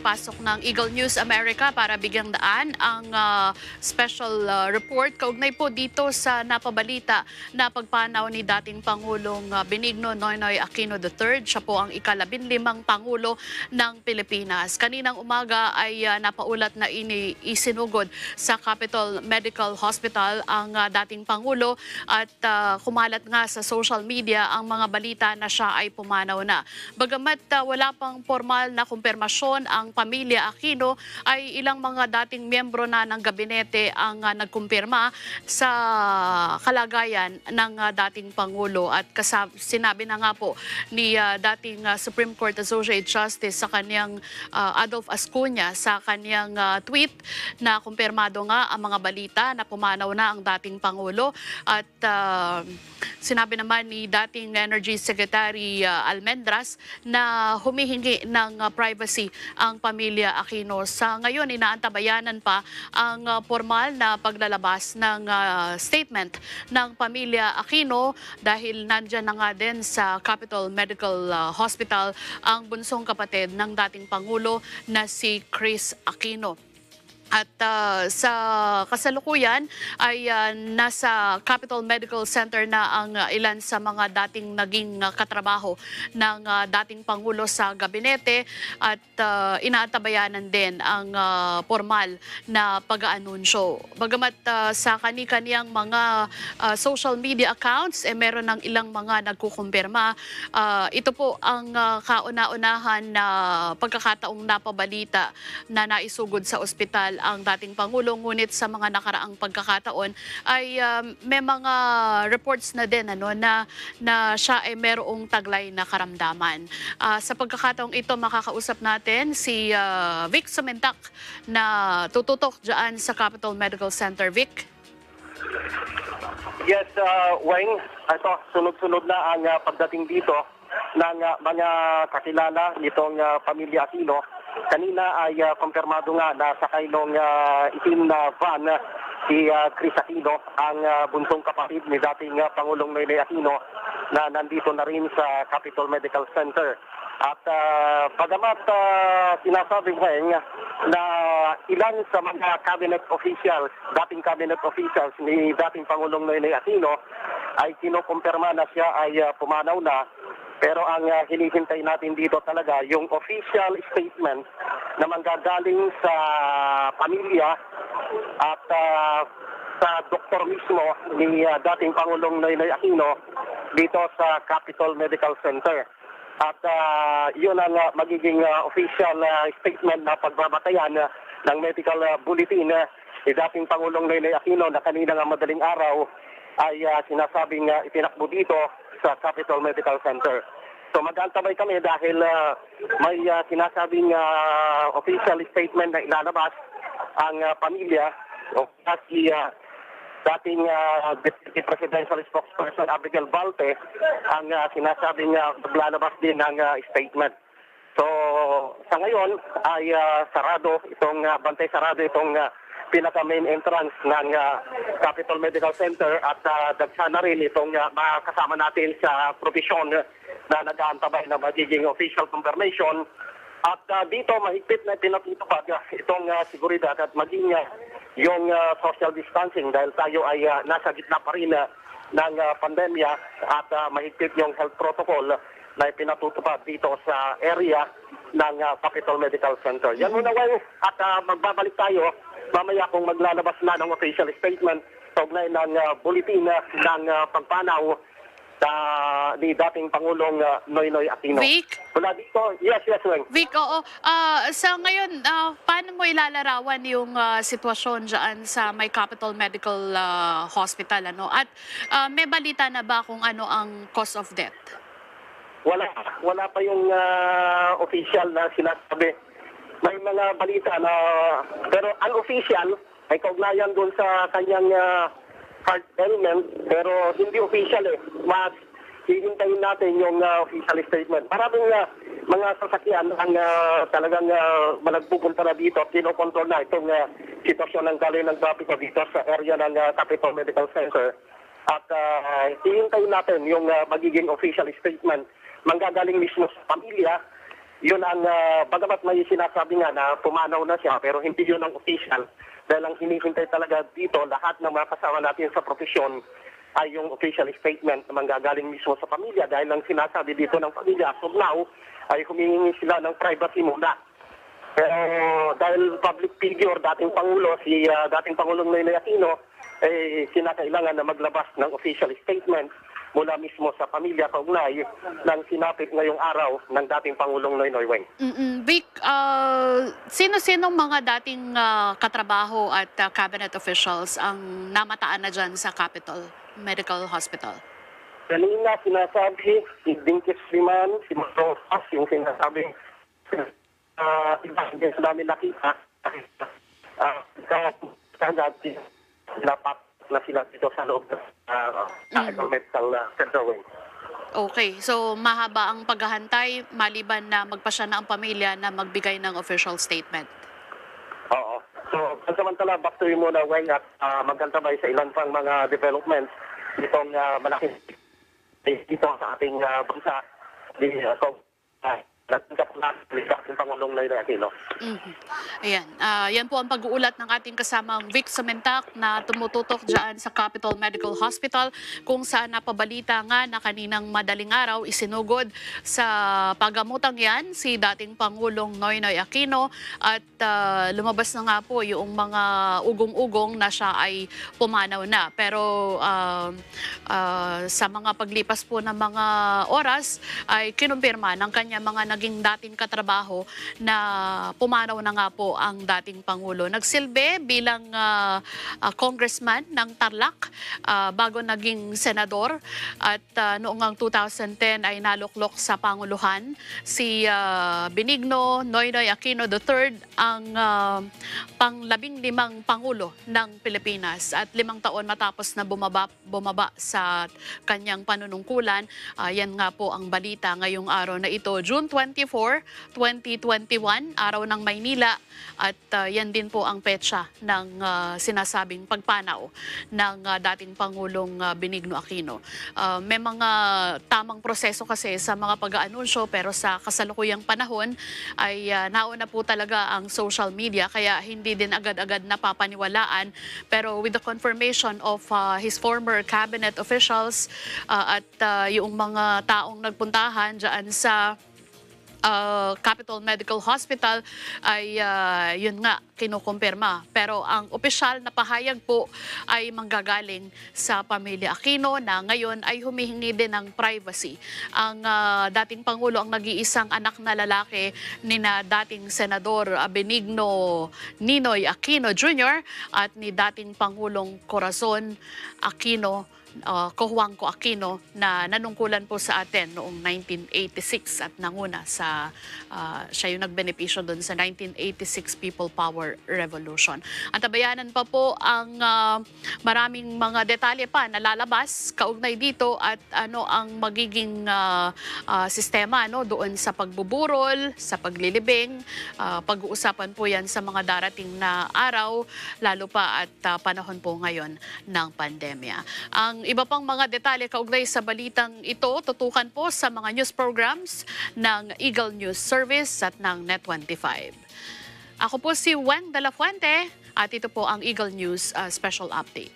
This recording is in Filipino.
pagpasok ng Eagle News America para bigyang daan ang uh, special uh, report kaugnay po dito sa napabalita na pagpanaw ni dating Pangulong uh, Benigno Noynoy Aquino III. Siya po ang ikalabin limang Pangulo ng Pilipinas. Kaninang umaga ay uh, napaulat na ini isinugod sa Capital Medical Hospital ang uh, dating Pangulo at uh, kumalat nga sa social media ang mga balita na siya ay pumanaw na. Bagamat uh, wala pang formal na kumpirmasyon ang ng pamilya Aquino ay ilang mga dating miyembro na ng gabinete ang uh, nagkumpirma sa kalagayan ng uh, dating Pangulo at kasab- sinabi na nga po ni uh, dating uh, Supreme Court Associate Justice sa kanyang uh, Adolf Ascuña sa kanyang uh, tweet na kumpirmado nga ang mga balita na pumanaw na ang dating Pangulo at uh, sinabi naman ni dating Energy Secretary uh, Almendras na humihingi ng uh, privacy ang pamilya Aquino. Sa ngayon, inaantabayanan pa ang uh, formal na paglalabas ng uh, statement ng pamilya Aquino dahil nandyan na nga din sa Capital Medical uh, Hospital ang bunsong kapatid ng dating Pangulo na si Chris Aquino. At uh, sa kasalukuyan ay uh, nasa Capital Medical Center na ang uh, ilan sa mga dating naging uh, katrabaho ng uh, dating Pangulo sa gabinete at uh, inaatabayanan din ang uh, formal na pag-aanunsyo. Bagamat uh, sa kani-kaniyang mga uh, social media accounts, eh, meron ng ilang mga nagkukumpirma. Uh, ito po ang uh, kauna-unahan na pagkakataong napabalita na naisugod sa ospital ang dating Pangulo. Ngunit sa mga nakaraang pagkakataon ay um, may mga reports na din ano, na, na siya ay merong taglay na karamdaman. Uh, sa pagkakataong ito, makakausap natin si uh, Vic Sumentak na tututok dyan sa Capital Medical Center. Vic? Yes, uh, Weng, ito, sunod-sunod na ang uh, pagdating dito ng uh, mga kakilala nitong uh, pamilya Aquino Kanina ay uh, kumpirmado nga na sakay ng uh, ah, itim na van ah, si uh, Chris Aquino, ang uh, buntong kapatid ni dating uh, Pangulong Noynoy Aquino na nandito na rin sa Capitol Medical Center. At uh, pagamat uh, sinasabi Weng na ilan sa mga cabinet officials, dating cabinet officials ni dating Pangulong Noynoy Aquino ay kinukumpirma na siya ay uh, pumanaw na pero ang uh, hinihintay natin dito talaga yung official statement na manggagaling sa pamilya at uh, sa doktor mismo ni uh, dating Pangulong Noynoy Aquino dito sa Capital Medical Center. At uh, yun ang uh, magiging uh, official uh, statement na pagbabatayan uh, ng medical uh, bulletin uh, ni dating Pangulong Noynoy Aquino na kanina nga madaling araw ay uh, ah, sinasabing uh, itinakbo dito sa Capital Medical Center. So mag-antabay kami dahil uh, may uh, sinasabing uh, official statement na ilalabas ang uh, pamilya o no? si uh, dating uh, Deputy Presidential Spokesperson Abigail Balte ang uh, sinasabing uh, din ng uh, statement. So sa ngayon ay uh, sarado itong uh, bantay sarado itong uh, pinaka main entrance ng uh, ah, Capital Medical Center at uh, ah, dagsana rin itong uh, ah, mga kasama natin sa profesyon na nag-aantabay na magiging official confirmation. At uh, dito mahigpit na pinatutupad itong uh, seguridad at maging uh, yung uh, social distancing dahil tayo ay uh, nasa gitna pa rin uh, ng uh, pandemya at uh, mahigpit yung health protocol na pinatutupad dito sa area ng uh, Capital Medical Center. Yan muna, Weng, at uh, magbabalik tayo mamaya kung maglalabas na ng official statement kaugnay ng uh, bulletin uh, ng uh, pagpanaw sa ni dating Pangulong uh, Noynoy Aquino. Vic? Mula dito, yes, yes, Weng. Vic, oo. Uh, so ngayon, uh, paano mo ilalarawan yung uh, sitwasyon dyan sa may Capital Medical uh, Hospital? Ano? At uh, may balita na ba kung ano ang cause of death? Wala. Wala pa yung uh, official na sinasabi may mga balita na pero unofficial ay kaugnayan doon sa kanyang uh, heart ailment pero hindi official eh. Mas hihintayin natin yung uh, official statement. Maraming uh, mga sasakyan ang uh, talagang uh, malagpupunta na dito at kinokontrol na itong uh, sitwasyon ng galing ng trapiko dito sa area ng uh, Capitol Medical Center. At uh, hihintayin natin yung uh, magiging official statement manggagaling mismo sa pamilya yun ang, uh, bagamat may sinasabi nga na pumanaw na siya, pero hindi yun ang official. Dahil ang hinihintay talaga dito, lahat ng mga kasama natin sa profesyon ay yung official statement na manggagaling mismo sa pamilya dahil lang sinasabi dito ng pamilya so now ay humingi sila ng privacy muna. Pero eh, dahil public figure, dating Pangulo, si uh, dating Pangulong Noynoy Aquino, eh, kinakailangan na maglabas ng official statement mula mismo sa pamilya kaugnay ng sinapit ngayong araw ng dating Pangulong Noynoy Weng. Mm-mm. Vic, uh, sino-sinong mga dating uh, katrabaho at uh, cabinet officials ang namataan na dyan sa Capitol Medical Hospital? Kanina sinasabi si Dinkis Liman, si Marong Fox, yung sinasabing uh, iba din sa dami nakita. Uh, sa, sa, sa, sa, sa, sa, na sila dito sa loob ng uh, ah, mm. environmental uh, ah, center wing. Okay, so mahaba ang paghahantay maliban na magpasya na ang pamilya na magbigay ng official statement. Oo. So, pansamantala, back to you muna, Weng, at uh, ah, magkantabay sa ilan pang mga developments itong uh, malaking dito sa ating uh, bansa. Di, uh, so, uh, natanggap natin feedback ng Pangulong Noy Aquino. mm Ayan. Ah, po ang pag-uulat ng ating kasamang Vic Sementak na tumututok dyan sa Capital Medical Hospital kung saan napabalita nga na kaninang madaling araw isinugod sa pagamutang yan si dating Pangulong Noynoy Aquino at uh, lumabas na nga po yung mga ugong-ugong na siya ay pumanaw na. Pero uh, uh, sa mga paglipas po ng mga oras ay kinumpirma ng kanya mga nag naging dating katrabaho na pumanaw na nga po ang dating Pangulo. Nagsilbi bilang uh, uh, congressman ng Tarlac uh, bago naging senador at uh, noong 2010 ay naluklok sa Panguluhan si uh, Benigno Noynoy Aquino III ang uh, panglabing limang Pangulo ng Pilipinas at limang taon matapos na bumaba, bumaba sa kanyang panunungkulan. Uh, yan nga po ang balita ngayong araw na ito, June 20. 24, 2021, Araw ng Maynila. At uh, yan din po ang petsa ng uh, sinasabing pagpanaw ng uh, dating Pangulong uh, Benigno Aquino. Uh, may mga tamang proseso kasi sa mga pag-aanunsyo pero sa kasalukuyang panahon ay uh, nauna po talaga ang social media kaya hindi din agad-agad napapaniwalaan. Pero with the confirmation of uh, his former cabinet officials uh, at uh, yung mga taong nagpuntahan dyan sa uh, Capital Medical Hospital ay uh, yun nga, kinukumpirma. Pero ang opisyal na pahayag po ay manggagaling sa pamilya Aquino na ngayon ay humihingi din ng privacy. Ang uh, dating Pangulo ang nag-iisang anak na lalaki ni na dating Senador Benigno Ninoy Aquino Jr. at ni dating Pangulong Corazon Aquino uh, ah, Cojuangco Aquino na nanungkulan po sa atin noong 1986 at nanguna sa uh, siya yung nagbenepisyo doon sa 1986 People Power Revolution. At tabayanan pa po ang uh, maraming mga detalye pa na lalabas kaugnay dito at ano ang magiging uh, uh, sistema no doon sa pagbuburol, sa paglilibing. Uh, pag-uusapan po 'yan sa mga darating na araw lalo pa at uh, panahon po ngayon ng pandemya. Ang iba pang mga detalye kaugnay sa balitang ito, tutukan po sa mga news programs ng Eagle News Service at ng Net25. Ako po si Wen De La Fuente at ito po ang Eagle News uh, Special Update.